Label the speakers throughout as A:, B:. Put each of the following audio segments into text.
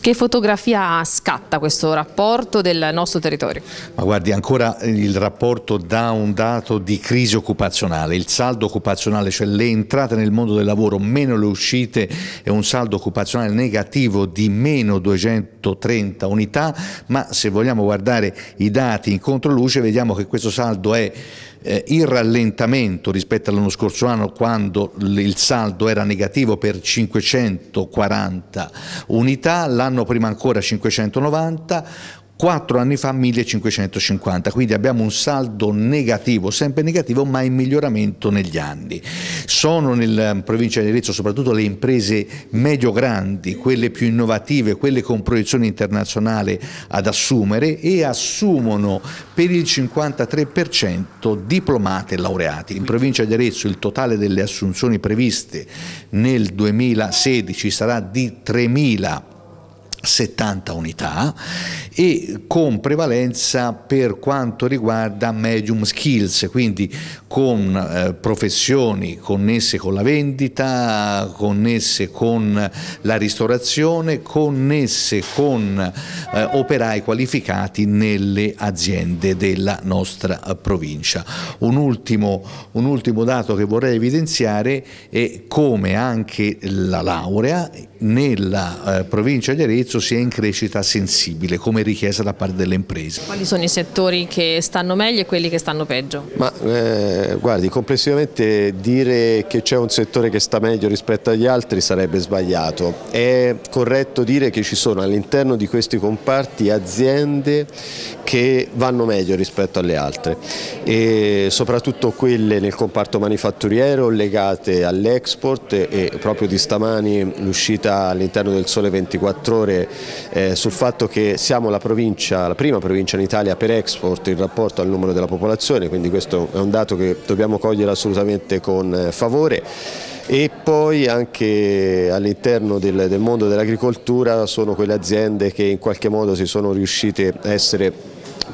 A: Che fotografia scatta questo rapporto del nostro territorio?
B: Ma guardi, ancora il rapporto dà un dato di crisi occupazionale, il saldo occupazionale, cioè le entrate nel mondo del lavoro meno le uscite è un saldo occupazionale negativo di meno 230 unità, ma se vogliamo guardare i dati in controluce vediamo che questo saldo è eh, il rallentamento rispetto all'anno scorso anno quando il saldo era negativo per 540 unità, l'anno prima ancora 590, 4 anni fa 1550, quindi abbiamo un saldo negativo, sempre negativo, ma in miglioramento negli anni. Sono nel ehm, provincia di Arezzo soprattutto le imprese medio-grandi, quelle più innovative, quelle con proiezione internazionale ad assumere e assumono per il 53% diplomate e laureati. In provincia di Arezzo il totale delle assunzioni previste nel 2016 sarà di 3.000 70 unità e con prevalenza per quanto riguarda medium skills, quindi con eh, professioni connesse con la vendita, connesse con la ristorazione, connesse con eh, operai qualificati nelle aziende della nostra eh, provincia. Un ultimo, un ultimo dato che vorrei evidenziare è come anche la laurea nella eh, provincia di Arezzo prezzo sia in crescita sensibile, come richiesta da parte delle imprese.
A: Quali sono i settori che stanno meglio e quelli che stanno peggio?
B: Ma eh, guardi, complessivamente
A: dire che c'è un settore che sta meglio rispetto agli altri sarebbe sbagliato. È corretto dire che ci sono all'interno di questi comparti aziende che vanno meglio rispetto alle altre e soprattutto quelle nel comparto manifatturiero legate all'export e proprio di stamani l'uscita all'interno del Sole 24 Ore eh, sul fatto che siamo la, provincia, la prima provincia in Italia per export in rapporto al numero della popolazione, quindi questo è un dato che dobbiamo cogliere assolutamente con eh, favore e poi anche all'interno del, del mondo dell'agricoltura sono quelle aziende che in qualche modo si sono riuscite a essere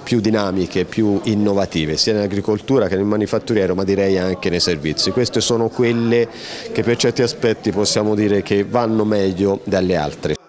A: più dinamiche, più innovative, sia nell'agricoltura che nel manifatturiero, ma direi anche nei servizi. Queste sono quelle che per certi aspetti possiamo dire che vanno meglio dalle altre.